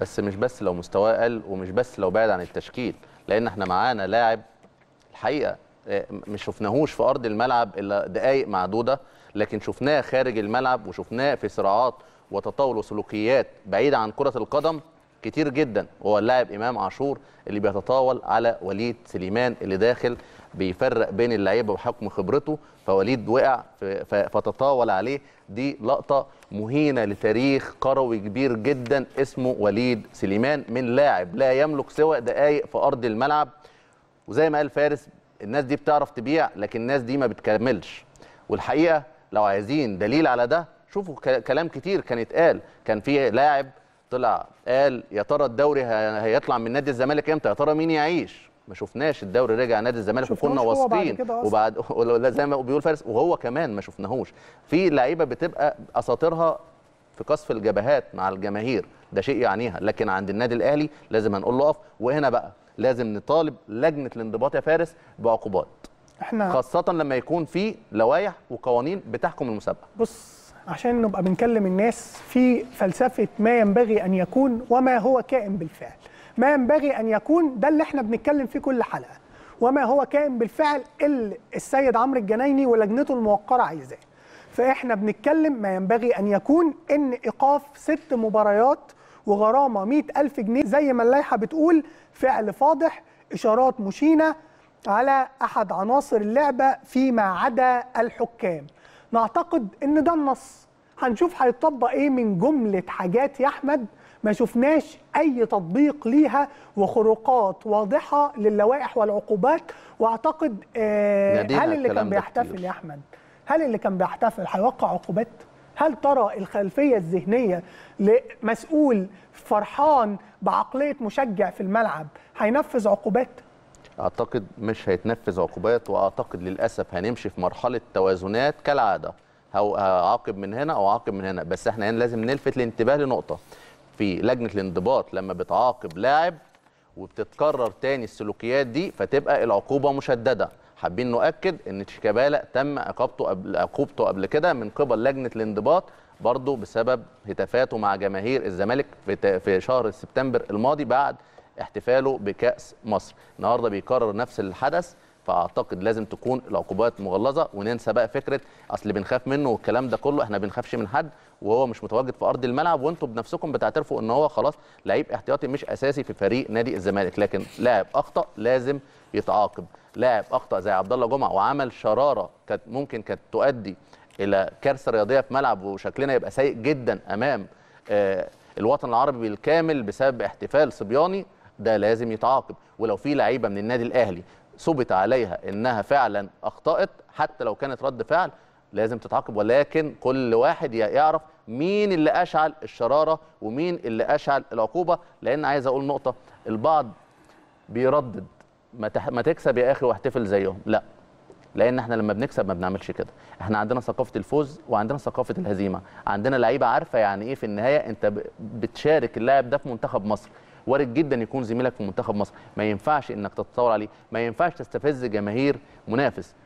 بس مش بس لو مستواه قل ومش بس لو بعد عن التشكيل لان احنا معانا لاعب الحقيقه آه، مش شفناهوش في ارض الملعب الا دقائق معدوده لكن شفناه خارج الملعب وشفناه في صراعات وتطاول وسلوكيات بعيده عن كره القدم كتير جدا وهو اللاعب امام عاشور اللي بيتطاول على وليد سليمان اللي داخل بيفرق بين اللعيبه بحكم خبرته فوليد وقع فتطاول عليه دي لقطه مهينه لتاريخ كروي كبير جدا اسمه وليد سليمان من لاعب لا يملك سوى دقائق في ارض الملعب وزي ما قال فارس الناس دي بتعرف تبيع لكن الناس دي ما بتكملش والحقيقه لو عايزين دليل على ده شوفوا كلام كتير كان اتقال كان في لاعب طلع قال يا ترى الدوري هيطلع من نادي الزمالك امتى يا ترى مين يعيش ما شفناش الدوري رجع نادي الزمالك وكنا واثقين وبعد زي ما بيقول فارس وهو كمان ما شفناهوش في لعيبه بتبقى اساطيرها في قصف الجبهات مع الجماهير ده شيء يعنيها لكن عند النادي الاهلي لازم هنقول له اقف وهنا بقى لازم نطالب لجنه الانضباط يا فارس بعقوبات احنا خاصه لما يكون في لوائح وقوانين بتحكم المسابقه بص عشان نبقى بنكلم الناس في فلسفه ما ينبغي ان يكون وما هو كائن بالفعل ما ينبغي ان يكون ده اللي احنا بنتكلم فيه كل حلقه وما هو كائن بالفعل اللي السيد عمرو الجنايني ولجنته الموقره عايزاه فاحنا بنتكلم ما ينبغي ان يكون ان ايقاف ست مباريات وغرامه 100000 جنيه زي ما اللائحه بتقول فعل فاضح اشارات مشينه على احد عناصر اللعبه فيما عدا الحكام نعتقد ان ده النص هنشوف هيطبق ايه من جمله حاجات يا احمد ما شفناش اي تطبيق ليها وخروقات واضحه للوائح والعقوبات واعتقد آه هل اللي كان بيحتفل يا احمد هل اللي كان بيحتفل هيوقع عقوبات هل ترى الخلفيه الذهنيه لمسؤول فرحان بعقليه مشجع في الملعب هينفذ عقوبات اعتقد مش هيتنفذ عقوبات واعتقد للاسف هنمشي في مرحله توازنات كالعاده هعاقب من هنا او عاقب من هنا بس احنا هنا لازم نلفت الانتباه لنقطه في لجنه الانضباط لما بتعاقب لاعب وبتتكرر تاني السلوكيات دي فتبقى العقوبه مشدده حابين نؤكد ان تشيكابالا تم عقابته قبل عقوبته قبل كده من قبل لجنه الانضباط برضه بسبب هتافاته مع جماهير الزمالك في شهر سبتمبر الماضي بعد احتفاله بكاس مصر النهارده بيكرر نفس الحدث فاعتقد لازم تكون العقوبات مغلظه وننسى بقى فكره اصل بنخاف منه والكلام ده كله احنا بنخافش من حد وهو مش متواجد في ارض الملعب وانتم بنفسكم بتعترفوا ان هو خلاص لعيب احتياطي مش اساسي في فريق نادي الزمالك لكن لاعب اخطا لازم يتعاقب لاعب اخطا زي عبد الله جمعه وعمل شراره كانت ممكن كانت تؤدي الى كارثه رياضيه في ملعب وشكلنا يبقى سيء جدا امام آه الوطن العربي بالكامل بسبب احتفال صبياني ده لازم يتعاقب ولو في لعيبه من النادي الاهلي ثبت عليها انها فعلا اخطات حتى لو كانت رد فعل لازم تتعاقب ولكن كل واحد يعرف مين اللي اشعل الشراره ومين اللي اشعل العقوبه لان عايز اقول نقطه البعض بيردد ما تكسب يا اخي واحتفل زيهم لا لان احنا لما بنكسب ما بنعملش كده احنا عندنا ثقافه الفوز وعندنا ثقافه الهزيمه عندنا لعيبه عارفه يعني ايه في النهايه انت بتشارك اللاعب ده في منتخب مصر وارد جدا يكون زميلك في منتخب مصر ما ينفعش انك تتطور عليه ما ينفعش تستفز جماهير منافس